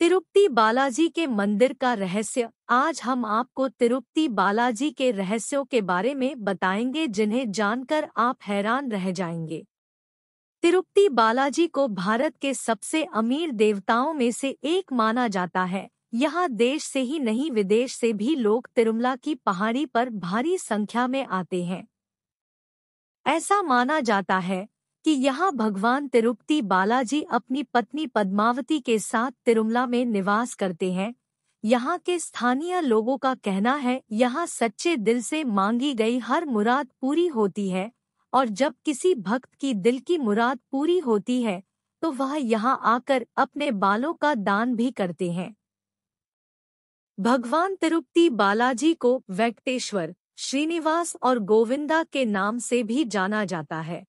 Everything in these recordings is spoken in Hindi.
तिरुपति बालाजी के मंदिर का रहस्य आज हम आपको तिरुपति बालाजी के रहस्यों के बारे में बताएंगे जिन्हें जानकर आप हैरान रह जाएंगे तिरुपति बालाजी को भारत के सबसे अमीर देवताओं में से एक माना जाता है यहाँ देश से ही नहीं विदेश से भी लोग तिरुमला की पहाड़ी पर भारी संख्या में आते हैं ऐसा माना जाता है कि यहाँ भगवान तिरुपति बालाजी अपनी पत्नी पद्मावती के साथ तिरुमला में निवास करते हैं यहाँ के स्थानीय लोगों का कहना है यहाँ सच्चे दिल से मांगी गई हर मुराद पूरी होती है और जब किसी भक्त की दिल की मुराद पूरी होती है तो वह यहाँ आकर अपने बालों का दान भी करते हैं भगवान तिरुपति बालाजी को वेंकटेश्वर श्रीनिवास और गोविंदा के नाम से भी जाना जाता है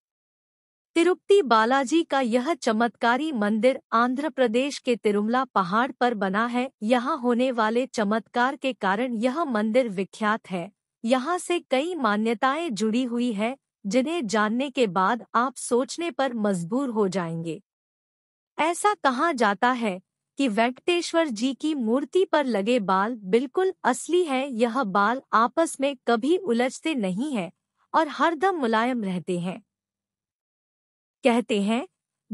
तिरुपति बालाजी का यह चमत्कारी मंदिर आंध्र प्रदेश के तिरुमला पहाड़ पर बना है यहाँ होने वाले चमत्कार के कारण यह मंदिर विख्यात है यहाँ से कई मान्यताएं जुड़ी हुई है जिन्हें जानने के बाद आप सोचने पर मजबूर हो जाएंगे ऐसा कहा जाता है कि वेंकटेश्वर जी की मूर्ति पर लगे बाल बिल्कुल असली है यह बाल आपस में कभी उलझते नहीं है और हरदम मुलायम रहते हैं कहते हैं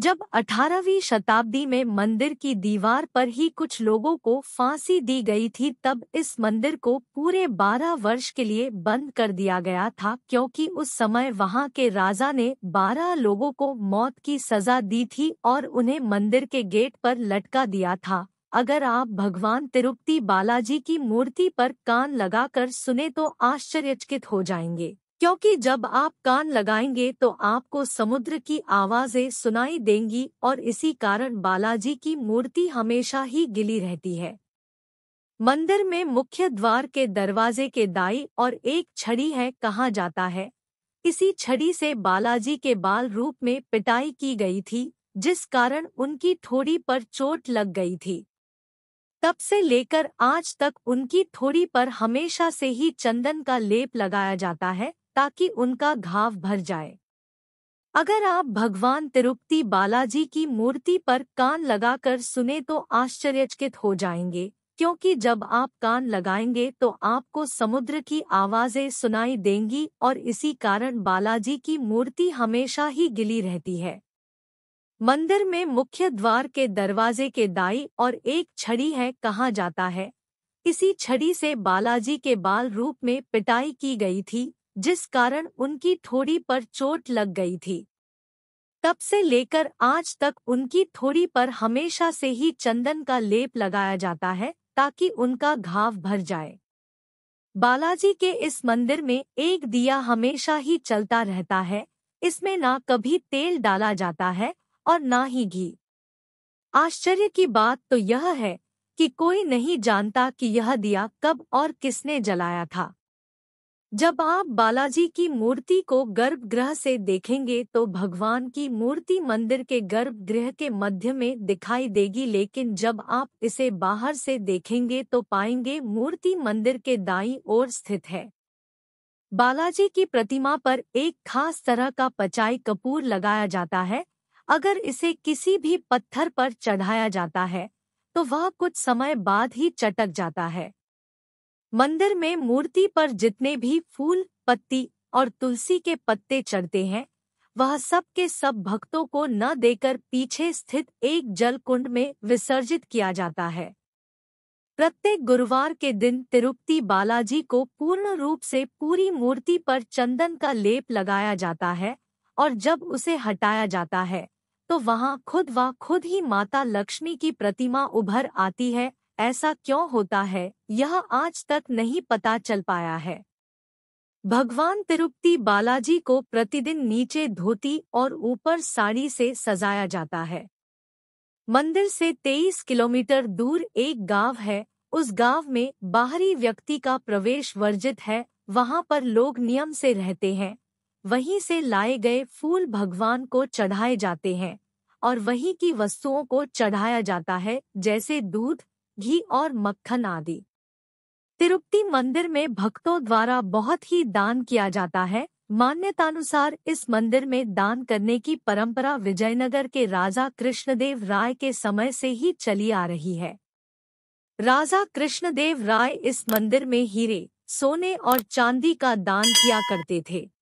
जब 18वीं शताब्दी में मंदिर की दीवार पर ही कुछ लोगों को फांसी दी गई थी तब इस मंदिर को पूरे 12 वर्ष के लिए बंद कर दिया गया था क्योंकि उस समय वहां के राजा ने 12 लोगों को मौत की सजा दी थी और उन्हें मंदिर के गेट पर लटका दिया था अगर आप भगवान तिरुपति बालाजी की मूर्ति पर कान लगाकर सुने तो आश्चर्यचकित हो जाएंगे क्योंकि जब आप कान लगाएंगे तो आपको समुद्र की आवाजें सुनाई देंगी और इसी कारण बालाजी की मूर्ति हमेशा ही गिली रहती है मंदिर में मुख्य द्वार के दरवाजे के दाई और एक छड़ी है कहा जाता है इसी छड़ी से बालाजी के बाल रूप में पिटाई की गई थी जिस कारण उनकी थोड़ी पर चोट लग गई थी तब से लेकर आज तक उनकी थोड़ी पर हमेशा से ही चंदन का लेप लगाया जाता है ताकि उनका घाव भर जाए अगर आप भगवान तिरुपति बालाजी की मूर्ति पर कान लगाकर सुने तो आश्चर्यचकित हो जाएंगे क्योंकि जब आप कान लगाएंगे तो आपको समुद्र की आवाज़ें सुनाई देंगी और इसी कारण बालाजी की मूर्ति हमेशा ही गिली रहती है मंदिर में मुख्य द्वार के दरवाजे के दाई और एक छड़ी है कहा जाता है इसी छड़ी से बालाजी के बाल रूप में पिटाई की गई थी जिस कारण उनकी थोड़ी पर चोट लग गई थी तब से लेकर आज तक उनकी थोड़ी पर हमेशा से ही चंदन का लेप लगाया जाता है ताकि उनका घाव भर जाए बालाजी के इस मंदिर में एक दिया हमेशा ही चलता रहता है इसमें ना कभी तेल डाला जाता है और ना ही घी आश्चर्य की बात तो यह है कि कोई नहीं जानता कि यह दिया कब और किसने जलाया था जब आप बालाजी की मूर्ति को गर्भगृह से देखेंगे तो भगवान की मूर्ति मंदिर के गर्भगृह के मध्य में दिखाई देगी लेकिन जब आप इसे बाहर से देखेंगे तो पाएंगे मूर्ति मंदिर के दाईं ओर स्थित है बालाजी की प्रतिमा पर एक खास तरह का पचाई कपूर लगाया जाता है अगर इसे किसी भी पत्थर पर चढ़ाया जाता है तो वह कुछ समय बाद ही चटक जाता है मंदिर में मूर्ति पर जितने भी फूल पत्ती और तुलसी के पत्ते चढ़ते हैं वह सब के सब भक्तों को न देकर पीछे स्थित एक जल कुंड में विसर्जित किया जाता है प्रत्येक गुरुवार के दिन तिरुपति बालाजी को पूर्ण रूप से पूरी मूर्ति पर चंदन का लेप लगाया जाता है और जब उसे हटाया जाता है तो वहां खुद व खुद ही माता लक्ष्मी की प्रतिमा उभर आती है ऐसा क्यों होता है यह आज तक नहीं पता चल पाया है भगवान तिरुपति बालाजी को प्रतिदिन नीचे धोती और ऊपर साड़ी से सजाया जाता है मंदिर से 23 किलोमीटर दूर एक गांव है उस गांव में बाहरी व्यक्ति का प्रवेश वर्जित है वहां पर लोग नियम से रहते हैं वहीं से लाए गए फूल भगवान को चढ़ाए जाते हैं और वहीं की वस्तुओं को चढ़ाया जाता है जैसे दूध घी और मक्खन आदि तिरुपति मंदिर में भक्तों द्वारा बहुत ही दान किया जाता है मान्यतानुसार इस मंदिर में दान करने की परंपरा विजयनगर के राजा कृष्णदेव राय के समय से ही चली आ रही है राजा कृष्णदेव राय इस मंदिर में हीरे सोने और चांदी का दान किया करते थे